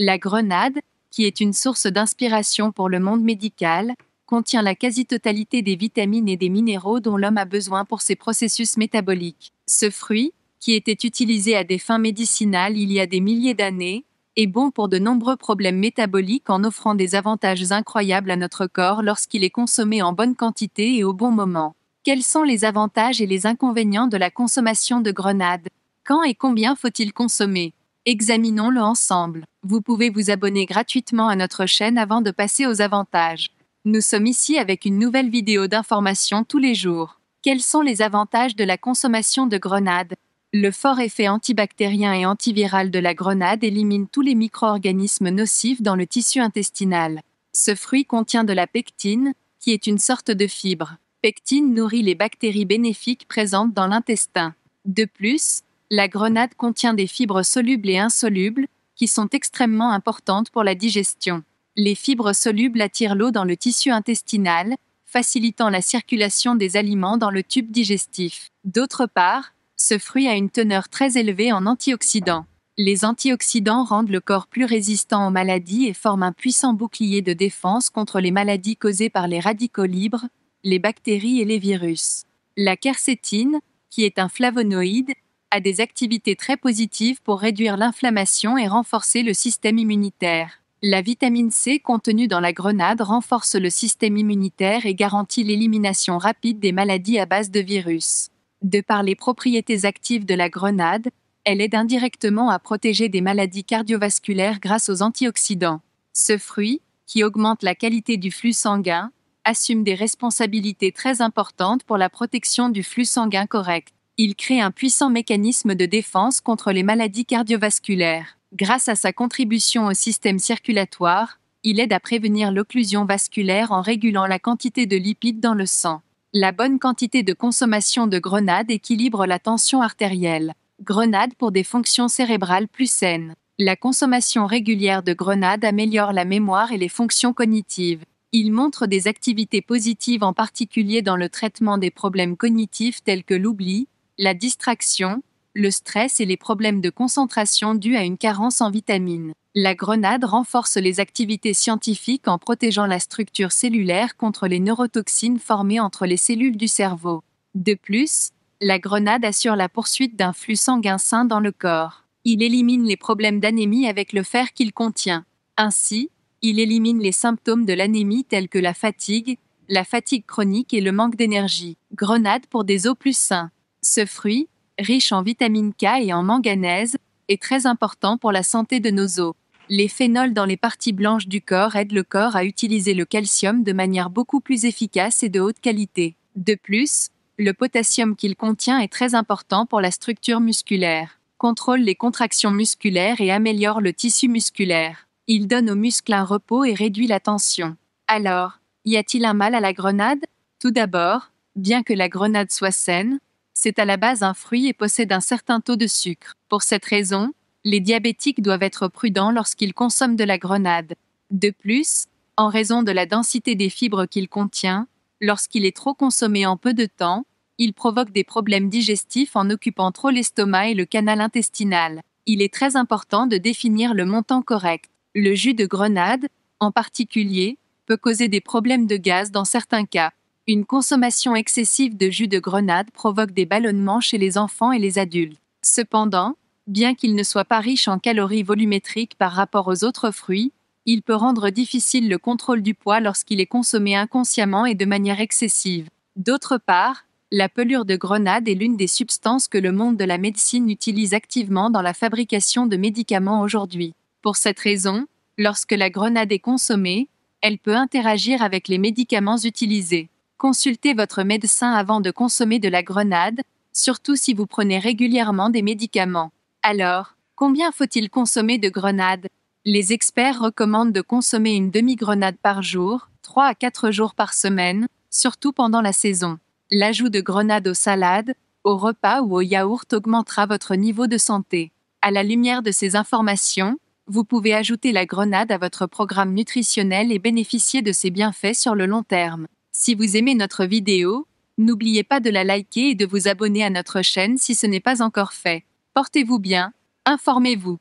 La grenade, qui est une source d'inspiration pour le monde médical, contient la quasi-totalité des vitamines et des minéraux dont l'homme a besoin pour ses processus métaboliques. Ce fruit, qui était utilisé à des fins médicinales il y a des milliers d'années, est bon pour de nombreux problèmes métaboliques en offrant des avantages incroyables à notre corps lorsqu'il est consommé en bonne quantité et au bon moment. Quels sont les avantages et les inconvénients de la consommation de grenade Quand et combien faut-il consommer Examinons-le ensemble. Vous pouvez vous abonner gratuitement à notre chaîne avant de passer aux avantages. Nous sommes ici avec une nouvelle vidéo d'information tous les jours. Quels sont les avantages de la consommation de grenade Le fort effet antibactérien et antiviral de la grenade élimine tous les micro-organismes nocifs dans le tissu intestinal. Ce fruit contient de la pectine, qui est une sorte de fibre. Pectine nourrit les bactéries bénéfiques présentes dans l'intestin. De plus, la grenade contient des fibres solubles et insolubles, qui sont extrêmement importantes pour la digestion. Les fibres solubles attirent l'eau dans le tissu intestinal, facilitant la circulation des aliments dans le tube digestif. D'autre part, ce fruit a une teneur très élevée en antioxydants. Les antioxydants rendent le corps plus résistant aux maladies et forment un puissant bouclier de défense contre les maladies causées par les radicaux libres, les bactéries et les virus. La quercétine, qui est un flavonoïde, a des activités très positives pour réduire l'inflammation et renforcer le système immunitaire. La vitamine C contenue dans la grenade renforce le système immunitaire et garantit l'élimination rapide des maladies à base de virus. De par les propriétés actives de la grenade, elle aide indirectement à protéger des maladies cardiovasculaires grâce aux antioxydants. Ce fruit, qui augmente la qualité du flux sanguin, assume des responsabilités très importantes pour la protection du flux sanguin correct il crée un puissant mécanisme de défense contre les maladies cardiovasculaires. Grâce à sa contribution au système circulatoire, il aide à prévenir l'occlusion vasculaire en régulant la quantité de lipides dans le sang. La bonne quantité de consommation de grenade équilibre la tension artérielle. Grenade pour des fonctions cérébrales plus saines. La consommation régulière de grenade améliore la mémoire et les fonctions cognitives. Il montre des activités positives en particulier dans le traitement des problèmes cognitifs tels que l'oubli, la distraction, le stress et les problèmes de concentration dus à une carence en vitamines. La grenade renforce les activités scientifiques en protégeant la structure cellulaire contre les neurotoxines formées entre les cellules du cerveau. De plus, la grenade assure la poursuite d'un flux sanguin sain dans le corps. Il élimine les problèmes d'anémie avec le fer qu'il contient. Ainsi, il élimine les symptômes de l'anémie tels que la fatigue, la fatigue chronique et le manque d'énergie. Grenade pour des os plus sains. Ce fruit, riche en vitamine K et en manganèse, est très important pour la santé de nos os. Les phénols dans les parties blanches du corps aident le corps à utiliser le calcium de manière beaucoup plus efficace et de haute qualité. De plus, le potassium qu'il contient est très important pour la structure musculaire, contrôle les contractions musculaires et améliore le tissu musculaire. Il donne aux muscles un repos et réduit la tension. Alors, y a-t-il un mal à la grenade Tout d'abord, bien que la grenade soit saine, c'est à la base un fruit et possède un certain taux de sucre. Pour cette raison, les diabétiques doivent être prudents lorsqu'ils consomment de la grenade. De plus, en raison de la densité des fibres qu'il contient, lorsqu'il est trop consommé en peu de temps, il provoque des problèmes digestifs en occupant trop l'estomac et le canal intestinal. Il est très important de définir le montant correct. Le jus de grenade, en particulier, peut causer des problèmes de gaz dans certains cas. Une consommation excessive de jus de grenade provoque des ballonnements chez les enfants et les adultes. Cependant, bien qu'il ne soit pas riche en calories volumétriques par rapport aux autres fruits, il peut rendre difficile le contrôle du poids lorsqu'il est consommé inconsciemment et de manière excessive. D'autre part, la pelure de grenade est l'une des substances que le monde de la médecine utilise activement dans la fabrication de médicaments aujourd'hui. Pour cette raison, lorsque la grenade est consommée, elle peut interagir avec les médicaments utilisés. Consultez votre médecin avant de consommer de la grenade, surtout si vous prenez régulièrement des médicaments. Alors, combien faut-il consommer de grenade Les experts recommandent de consommer une demi-grenade par jour, 3 à 4 jours par semaine, surtout pendant la saison. L'ajout de grenade aux salades, au repas ou au yaourt augmentera votre niveau de santé. À la lumière de ces informations, vous pouvez ajouter la grenade à votre programme nutritionnel et bénéficier de ses bienfaits sur le long terme. Si vous aimez notre vidéo, n'oubliez pas de la liker et de vous abonner à notre chaîne si ce n'est pas encore fait. Portez-vous bien, informez-vous.